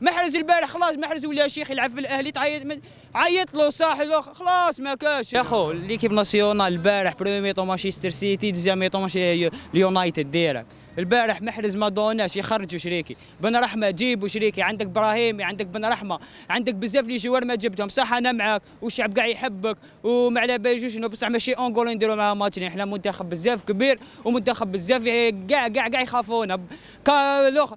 محرز البارح خلاص محرز ولا شيخ يلعب في الاهلي تعيط عيط له صاحي خلاص ما كاش يا خو ليكيب ناسيونال البارح برومي تو مانشستر سيتي دوزيام مانشستر اليونايتد ديرك البارح محرز ما دوناش يخرجوا شريكي بن رحمه جيبوا شريكي عندك ابراهيمي عندك بن رحمه عندك بزاف لي جوار ما جبتهم صح انا معاك والشعب كاع يحبك وما على بالي شنو بصح ماشي جول نديروا معاه ماتش احنا منتخب بزاف كبير ومنتخب بزاف كاع كاع كاع يخافونا كا الاخر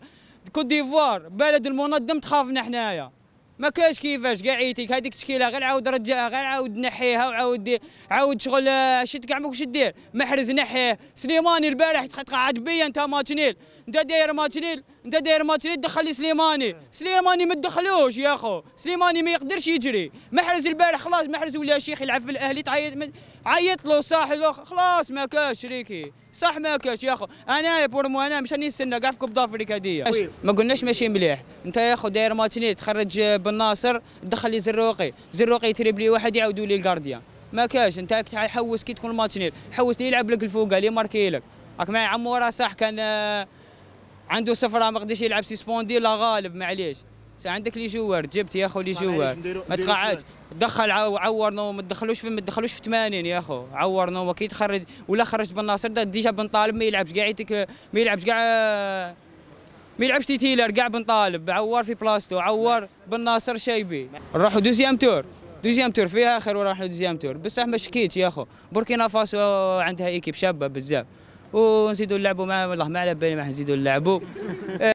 كوت ديفوار بلد المنظم تخافنا حنايا ما كاش كيفاش كاع هذيك التشكيله غير عاود رجعها غير عاود نحيها وعاود عاود شغل شت كاع ماكش دير محرز نحيه سليماني البارح تقعد بيا انت ماتش نيل انت داير ماتش نيل انت داير ماتش نيل دخل لي سليماني سليماني ما تدخلوش يا خو سليماني ما يقدرش يجري محرز البارح خلاص محرز ولا شيخ يلعب في الاهلي تعيط عيط له صاحب خلاص ما كاش شريكي صح ما كاش يا اخو انا بور بورمو انا مش راني نستنى كاع في كوب دافريكا هذيا ما قلناش ماشي مليح انت يا اخو داير ماتيني تخرج بن ناصر دخل لي زروقي زروقي يتريب لي واحد يعاودوا لي الكارديان ما كاش انت حوس كي تكون ماتيني حوس لي يلعب لك الفوق لي ماركي لك راك معايا راه صح كان آه، عنده صفرة ما قدرش يلعب سيسبوندي لا غالب معليش عندك لي جوار جبت يا اخو لي جوار ما تقعدش دخل عور نوم ما تدخلوش في ما تدخلوش في 80 يا اخو عور نوم اكيد خرج ولا خرج بن ناصر ديجا بن طالب ما يلعبش كاع ما يلعبش كاع ما يلعبش تيتيلر كاع بن طالب عور في بلاصتو عور بن ناصر شايبي نروحوا دوزيام تور دوزيام تور فيها خير وراح دوزيام تور بصح ما شكيتش يا اخو بوركينا فاسو عندها ايكيب شابه بزاف ونزيدوا نلعبوا مع والله ما على بالي ما نزيدوا نلعبوا